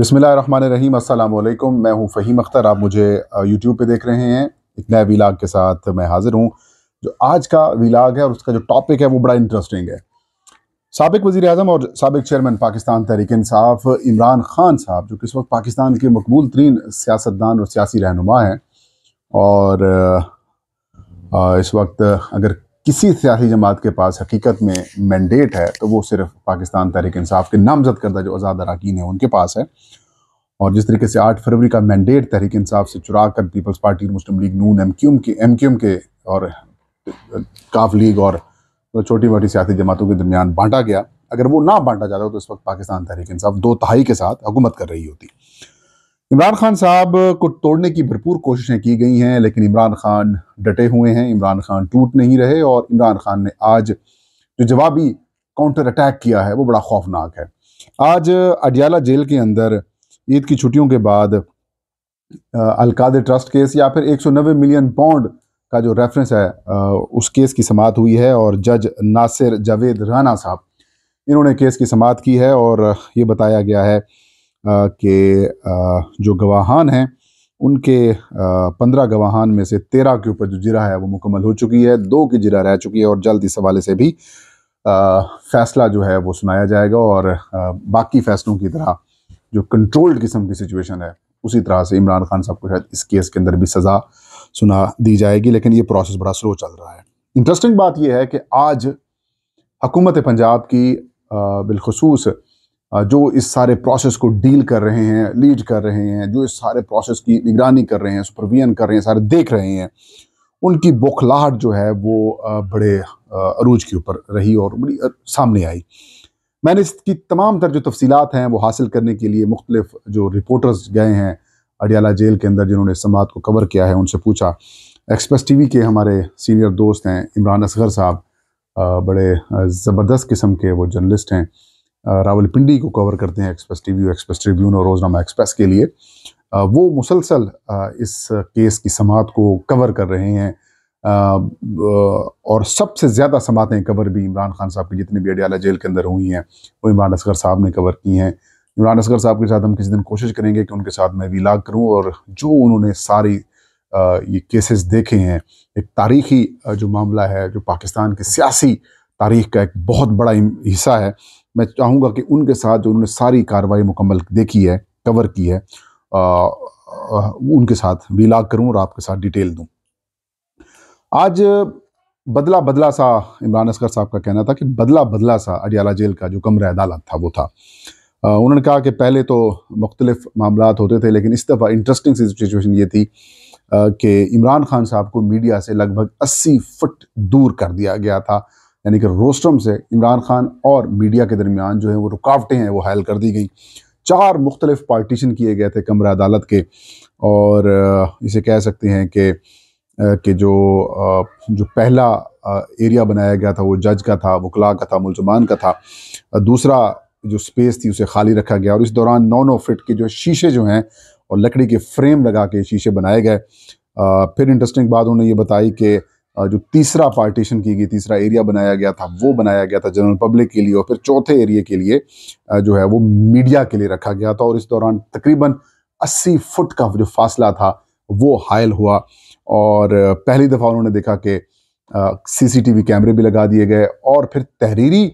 बसमिलीम मैं हूं फ़हीम अख्तर आप मुझे यूट्यूब पे देख रहे हैं एक नए वीलाग के साथ मैं हाज़िर हूं जो आज का वीलाग है और उसका जो टॉपिक है वो बड़ा इंटरेस्टिंग है सबक वज़ी अजम और सबक चेयरमैन पाकिस्तान तहरीक इंसाफ इमरान ख़ान साहब जो कि इस वक्त पाकिस्तान के मकबूल तरीन सियासतदान और सियासी रहनुमा हैं और इस वक्त अगर किसी सियासी जमात के पास हकीकत में मैंडेट है तो वो सिर्फ पाकिस्तान तहरीक इंसाफ के नामजद करदा जो आज़ाद अरकान है उनके पास है और जिस तरीके से आठ फरवरी का मैंडेट तहरीक इंसाफ से चुरा कर पीपल्स पार्टी मुस्लिम लीग नून एम क्यूम के एम क्यूम के और काफ लीग और तो छोटी मोटी सियासी जमातों के दरमियान बांटा गया अगर वो ना बांटा जाता तो इस वक्त पाकिस्तान तहरीक इंसाफ दो तहाई के साथ हुकूमत कर रही होती इमरान खान साहब को तोड़ने की भरपूर कोशिशें की गई हैं लेकिन इमरान खान डटे हुए हैं इमरान खान टूट नहीं रहे और इमरान खान ने आज जो जवाबी काउंटर अटैक किया है वो बड़ा खौफनाक है आज अडियाला जेल के अंदर ईद की छुट्टियों के बाद अलकादे ट्रस्ट केस या फिर 190 मिलियन पाउंड का जो रेफरेंस है उस केस की समात हुई है और जज नासिर जावेद राना साहब इन्होंने केस की समाप्त की है और ये बताया गया है के जो गवाहान हैं उनके पंद्रह गवाहान में से तेरह के ऊपर जो जिरा है वो मुकम्मल हो चुकी है दो की जिरा रह चुकी है और जल्द इस हवाले से भी फ़ैसला जो है वो सुनाया जाएगा और बाकी फ़ैसलों की तरह जो कंट्रोल्ड किस्म की सिचुएशन है उसी तरह से इमरान खान साहब को शायद इस केस के अंदर भी सज़ा सुना दी जाएगी लेकिन ये प्रोसेस बड़ा स्लो चल रहा है इंटरेस्टिंग बात यह है कि आज हकूमत पंजाब की बिलखसूस जो इस सारे प्रोसेस को डील कर रहे हैं लीड कर रहे हैं जो इस सारे प्रोसेस की निगरानी कर रहे हैं सुपरविजन कर रहे हैं सारे देख रहे हैं उनकी बौखलाहट जो है वो बड़े अरूज के ऊपर रही और बड़ी सामने आई मैंने इसकी तमाम तर जो तफसीत हैं वो हासिल करने के लिए मुख्तलिफ जो रिपोर्टर्स गए हैं अडियाला जेल के अंदर जिन्होंने समात को कवर किया है उनसे पूछा एक्सप्रेस टी वी के हमारे सीनियर दोस्त हैं इमरान असगर साहब बड़े ज़बरदस्त किस्म के वो जर्नलिस्ट हैं रावलपिंडी को कवर करते हैं एक्सप्रेस टीवी एक्सप्रेस ट्रिब्यून और रोजनामा एक्सप्रेस के लिए वो मुसलसल इस केस की समात को कवर कर रहे हैं और सबसे ज़्यादा समातें कवर भी इमरान खान साहब की जितनी भी अडियाला जेल के अंदर हुई हैं वो इमरान असगर साहब ने कवर की हैं इमरान असगर साहब के साथ हम किसी दिन कोशिश करेंगे कि उनके साथ मैं विलाग करूँ और जो उन्होंने सारी ये केसेस देखे हैं एक तारीखी जो मामला है जो पाकिस्तान की सियासी तारीख का एक बहुत बड़ा हिस्सा है मैं चाहूँगा कि उनके साथ जो उन्होंने सारी कार्रवाई मुकम्मल देखी है कवर की है आ, आ, उनके साथ विलाग करूँ और आपके साथ डिटेल दूँ आज बदला बदला सा इमरान असगर साहब का कहना था कि बदला बदला सा अडियाला जेल का जो कमरा अदालत था वो था उन्होंने कहा कि पहले तो मुख्तलिफ मामला होते थे लेकिन इस दफ़ा इंटरेस्टिंग सी सिचुएशन ये थी कि इमरान खान साहब को मीडिया से लगभग अस्सी फुट दूर कर दिया गया था यानी कि रोस्ट्रम से इमरान खान और मीडिया के दरमियान जो है वो रुकावटें हैं वो हायल कर दी गई चार मुख्तलिफ पार्टीशन किए गए थे कमरा अदालत के और इसे कह सकते हैं कि कि जो जो पहला एरिया बनाया गया था वो जज का था वकला का था मुलजमान का था दूसरा जो स्पेस थी उसे खाली रखा गया और इस दौरान नौ नौ फिट के जो शीशे जो हैं और लकड़ी के फ्रेम लगा के शीशे बनाए गए फिर इंटरेस्टिंग बात उन्होंने ये बताई कि जो तीसरा पार्टीशन की गई तीसरा एरिया बनाया गया था वो बनाया गया था जनरल पब्लिक के लिए और फिर चौथे एरिया के लिए जो है वो मीडिया के लिए रखा गया था और इस दौरान तकरीबन 80 फुट का जो फासला था वो हायल हुआ और पहली दफ़ा उन्होंने देखा कि सीसीटीवी कैमरे भी लगा दिए गए और फिर तहरीरी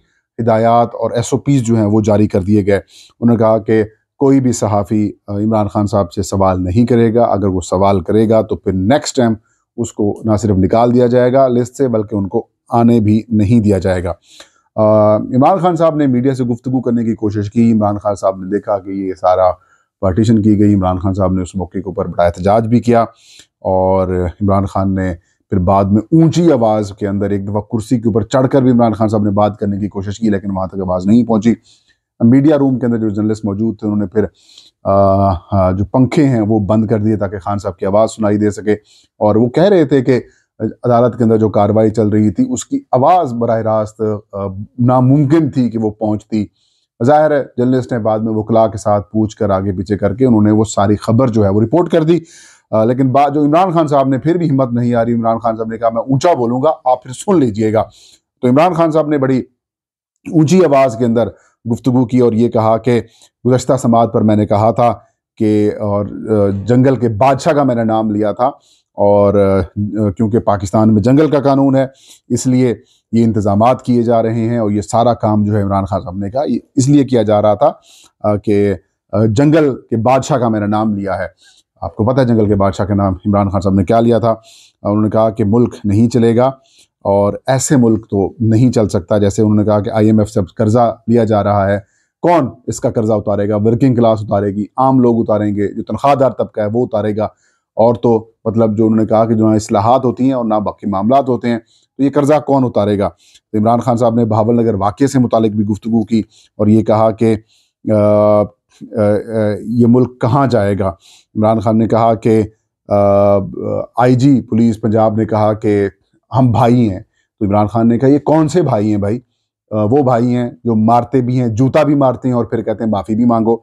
हदायात और एस जो हैं वो जारी कर दिए गए उन्होंने कहा कि कोई भी सहाफ़ी इमरान खान साहब से सवाल नहीं करेगा अगर वो सवाल करेगा तो फिर नेक्स्ट टाइम उसको ना सिर्फ निकाल दिया जाएगा लिस्ट से बल्कि उनको आने भी नहीं दिया जाएगा इमरान खान साहब ने मीडिया से गुफ्तु करने की कोशिश की इमरान खान साहब ने देखा कि ये सारा पार्टीशन की गई इमरान खान साहब ने उस मौके के ऊपर बड़ा एहतजाज भी किया और इमरान खान ने फिर बाद में ऊंची आवाज़ के अंदर एक दफ़ा कुर्सी के ऊपर चढ़कर भी इमरान खान साहब ने बात करने की कोशिश की लेकिन वहाँ तक आवाज़ नहीं पहुँची मीडिया रूम के अंदर जो जर्नलिस्ट मौजूद थे उन्होंने फिर आ, जो पंखे हैं वो बंद कर दिए ताकि खान साहब की आवाज़ सुनाई दे सके और वो कह रहे थे कि अदालत के अंदर जो कार्रवाई चल रही थी उसकी आवाज़ बरह रास्त नामुमकिन थी कि वो पहुँचती ज़ाहिर है जर्नलिस्ट ने बाद में वकला के साथ पूछ कर आगे पीछे करके उन्होंने वो सारी खबर जो है वो रिपोर्ट कर दी आ, लेकिन बात जो इमरान खान साहब ने फिर भी हिम्मत नहीं आ रही इमरान खान साहब ने कहा मैं ऊंचा बोलूंगा आप फिर सुन लीजिएगा तो इमरान खान साहब ने बड़ी ऊंची आवाज़ के अंदर गुफ्तु की और ये कहा कि गुज्त समाज पर मैंने कहा था कि और जंगल के बादशाह का मैंने नाम लिया था और क्योंकि पाकिस्तान में जंगल का कानून है इसलिए ये इंतज़ाम किए जा रहे हैं और ये सारा काम जो है इमरान खान साहब ने कहा इसलिए किया जा रहा था कि जंगल के बादशाह का मैंने नाम लिया है आपको पता है जंगल के बादशाह का नाम इमरान खान साहब ने क्या लिया था उन्होंने कहा कि मुल्क नहीं चलेगा और ऐसे मुल्क तो नहीं चल सकता जैसे उन्होंने कहा कि एफ से कर्ज़ा लिया जा रहा है कौन इसका कर्ज़ा उतारेगा वर्किंग क्लास उतारेगी आम लोग उतारेंगे जो तनख्वाहदार तबका है वो उतारेगा और तो मतलब जो उन्होंने कहा कि जो ना असलाहत होती हैं और ना बाकी मामला होते हैं तो ये कर्ज़ा कौन उतारेगा तो इमरान खान साहब ने भावल नगर वाक़े से मुतल भी गुफ्तु की और ये कहा कि ये मुल्क कहाँ जाएगा इमरान खान ने कहा कि आई जी पुलिस पंजाब ने कहा कि हम भाई हैं तो इमरान खान ने कहा ये कौन से भाई हैं भाई आ, वो भाई हैं जो मारते भी हैं जूता भी मारते हैं और फिर कहते हैं माफ़ी भी मांगो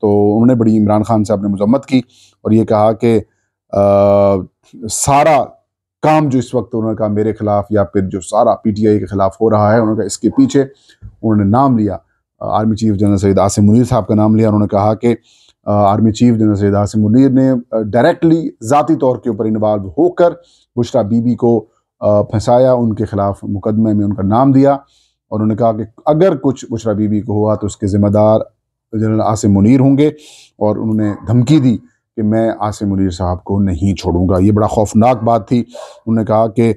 तो उन्होंने बड़ी इमरान खान से अपने मजम्मत की और ये कहा कि सारा काम जो इस वक्त उन्होंने कहा मेरे खिलाफ या फिर जो सारा पीटीआई के खिलाफ हो रहा है उन्होंने कहा इसके पीछे उन्होंने नाम लिया army chief general Syed Asim Munir साहब का नाम लिया उन्होंने कहा कि army chief general Syed Asim Munir ने डायरेक्टली ज़ाती तौर के ऊपर इन्वॉल्व होकर बुशरा बीबी को फंसाया उनके ख़िलाफ़ मुकदमे में उनका नाम दिया और उन्होंने कहा कि अगर कुछ बुशरा बीबी को हुआ तो उसके ज़िम्मेदार जनरल आसिम मुनीर होंगे और उन्होंने धमकी दी कि मैं आसिम मुनीर साहब को नहीं छोड़ूंगा ये बड़ा खौफनाक बात थी उन्होंने कहा कि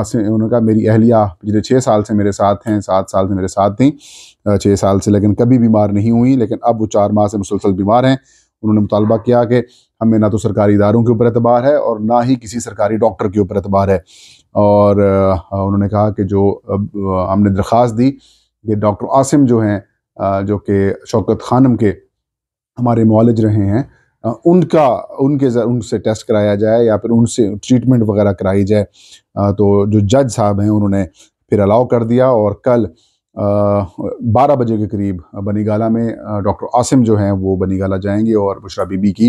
आसिम उन्होंने कहा मेरी अहलिया पिछले छः साल से मेरे साथ हैं सात साल से मेरे साथ थी छः साल से लेकिन कभी बीमार नहीं हुई लेकिन अब वो चार माह से मुसलसल बीमार हैं उन्होंने मुतालबा किया कि हमें ना तो सरकारी इदारों के ऊपर एतबार है और ना ही किसी सरकारी डॉक्टर के ऊपर एतबार है और उन्होंने कहा कि जो हमने दरख्वास्त दी कि डॉक्टर आसिम जो हैं जो कि शौकत खानम के हमारे मालज रहे हैं उनका उनके उनसे टेस्ट कराया जाए या फिर उनसे ट्रीटमेंट वगैरह कराई जाए तो जो जज साहब हैं उन्होंने फिर अलाउ कर दिया और कल बारह बजे के करीब बनीगाला में डॉक्टर आसिम जो हैं वो बनीगाला जाएंगे और बुशरा बीबी की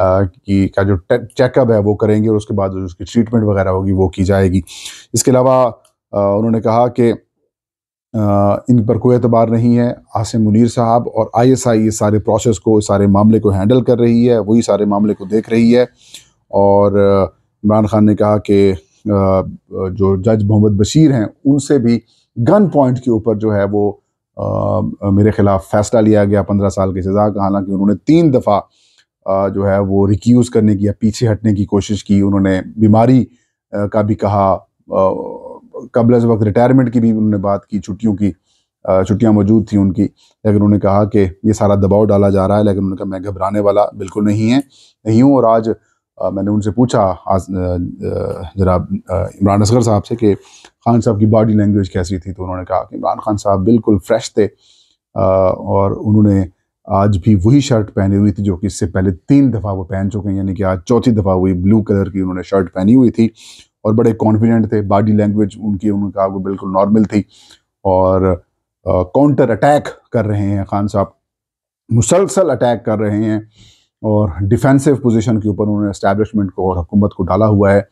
आ, की का जो चेकअप है वो करेंगे और उसके बाद उसकी ट्रीटमेंट वगैरह होगी वो की जाएगी इसके अलावा उन्होंने कहा कि इन पर कोई एतबार नहीं है आसिम मुनीर साहब और आई एस आई इस सारे प्रोसेस को इस सारे मामले को हैंडल कर रही है वही सारे मामले को देख रही है और इमरान खान ने कहा कि जो जज मोहम्मद बशीर हैं उनसे भी गन पॉइंट के ऊपर जो है वो आ, मेरे खिलाफ फैसला लिया गया पंद्रह साल की सज़ा का हालांकि उन्होंने तीन दफ़ा जो है वो रिक्यूज़ करने की या पीछे हटने की कोशिश की उन्होंने बीमारी का भी कहा कबल वक्त रिटायरमेंट की भी उन्होंने बात की छुट्टियों की छुट्टियां मौजूद थी उनकी लेकिन उन्होंने कहा कि ये सारा दबाव डाला जा रहा है लेकिन उन्होंने कहा मैं घबराने वाला बिल्कुल नहीं है नहीं हूँ और आज मैंने उनसे पूछा जरा इमरान असगर साहब से कि खान साहब की बॉडी लैंग्वेज कैसी थी तो उन्होंने कहा कि इमरान खान साहब बिल्कुल फ्रेश थे आ, और उन्होंने आज भी वही शर्ट पहनी हुई थी जो कि इससे पहले तीन दफ़ा वो पहन चुके हैं यानी कि आज चौथी दफ़ा हुई ब्लू कलर की उन्होंने शर्ट पहनी हुई थी और बड़े कॉन्फिडेंट थे बॉडी लैंग्वेज उनकी उन्होंने कहा वो बिल्कुल नॉर्मल थी और काउंटर अटैक कर रहे हैं खान साहब मुसलसल अटैक कर रहे हैं और डिफेंसिव पोजीशन के ऊपर उन्होंने इस्टेबलिशमेंट को और हुकूमत को डाला हुआ है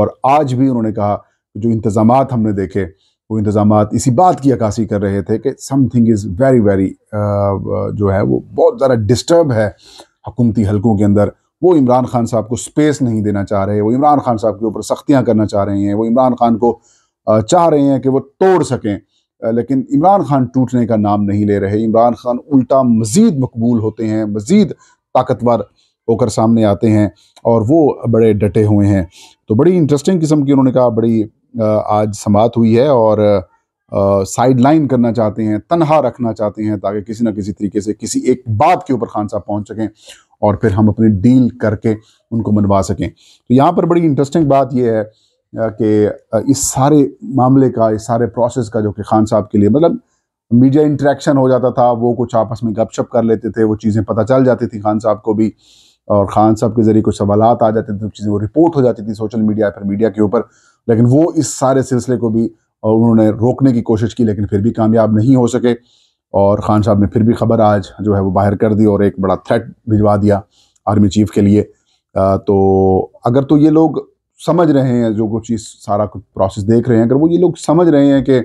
और आज भी उन्होंने कहा कि जो इंतज़ाम हमने देखे वो इंतज़ाम इसी बात की अक्सी कर रहे थे कि समथिंग इज़ वेरी वेरी जो है वो बहुत ज़्यादा डिस्टर्ब है हकूमती हलकों के अंदर वो इमरान खान साहब को स्पेस नहीं देना चाह रहे वो इमरान खान साहब के ऊपर सख्तियाँ करना चाह रहे हैं वो इमरान खान को uh, चाह रहे हैं कि वो तोड़ सकें uh, लेकिन इमरान खान टूटने का नाम नहीं ले रहे इमरान खान उल्टा मज़ीद मकबूल होते हैं मज़ीद ताकतवर होकर सामने आते हैं और वो बड़े डटे हुए हैं तो बड़ी इंटरेस्टिंग किस्म की उन्होंने कहा बड़ी आज समात हुई है और साइड लाइन करना चाहते हैं तनहा रखना चाहते हैं ताकि किसी ना किसी तरीके से किसी एक बात के ऊपर खान साहब पहुंच सकें और फिर हम अपनी डील करके उनको मनवा सकें तो यहाँ पर बड़ी इंटरेस्टिंग बात यह है कि इस सारे मामले का इस सारे प्रोसेस का जो कि खान साहब के लिए मतलब मीडिया इंटरेक्शन हो जाता था वो कुछ आपस में गपशप कर लेते थे वो चीज़ें पता चल जाती थी खान साहब को भी और खान साहब के ज़रिए कुछ सवाल आ जाते थे चीज़ें वो रिपोर्ट हो जाती थी सोशल मीडिया पर मीडिया के ऊपर लेकिन वो इस सारे सिलसिले को भी और उन्होंने रोकने की कोशिश की लेकिन फिर भी कामयाब नहीं हो सके और ख़ान साहब ने फिर भी खबर आज जो है वो बाहर कर दी और एक बड़ा थ्रेट भिजवा दिया आर्मी चीफ के लिए आ, तो अगर तो ये लोग समझ रहे हैं जो कुछ चीज़ सारा कुछ प्रोसेस देख रहे हैं अगर वो ये लोग समझ रहे हैं कि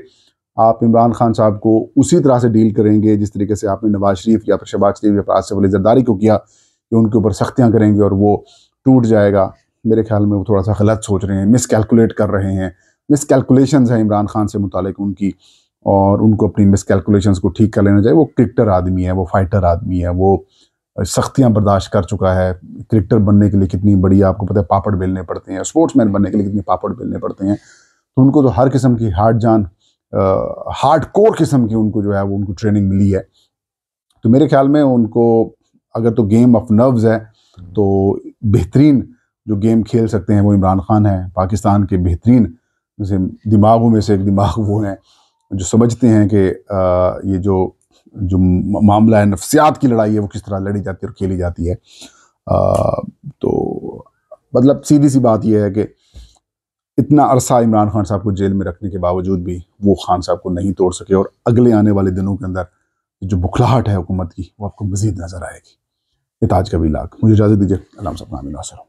आप इमरान खान साहब को उसी तरह से डील करेंगे जिस तरीके से आपने नवाज शरीफ या फिर शबाज शरीफ या फिर आसफ अली जरदारी को किया कि उनके ऊपर सख्तियाँ करेंगे और वो टूट जाएगा मेरे ख्याल में वो थोड़ा सा गलत सोच रहे हैं मिस कैलकुलेट कर रहे हैं मिस कैलकुलेशन है इमरान खान से मुतक उनकी और उनको अपनी मिस कैलकुलेशन को ठीक कर लेना चाहिए वो क्रिकेटर आदमी है वो फाइटर आदमी है वो सख्तियाँ बर्दाश्त कर चुका है क्रिकेटर बनने के लिए कितनी बड़ी आपको पता है पापड़ बेलने पड़ते हैं स्पोर्ट्समैन बनने के लिए कितनी पापड़ बेलने पड़ते हैं तो उनको तो हर किस्म की हार्ड जान हार्ड कोर किस्म की उनको जो है वो उनको ट्रेनिंग मिली है तो मेरे ख्याल में उनको अगर तो गेम ऑफ नर्व्स है तो बेहतरीन जो गेम खेल सकते हैं वो इमरान खान हैं पाकिस्तान के बेहतरीन जैसे दिमागों में से एक दिमाग वो हैं जो समझते हैं कि ये जो जो मामला है नफ्सियात की लड़ाई है वो किस तरह लड़ी जाती है और खेली जाती है आ, तो मतलब सीधी सी बात यह है कि इतना अरसा इमरान खान साहब को जेल में रखने के बावजूद भी वो खान साहब को नहीं तोड़ सके और अगले आने वाले दिनों के अंदर जो बुखलाहट है हुकूमत की वो आपको मजीद नज़र आएगी इताज लाख मुझे इजाज़त दीजिए अल्लाह साहब नामिन नासर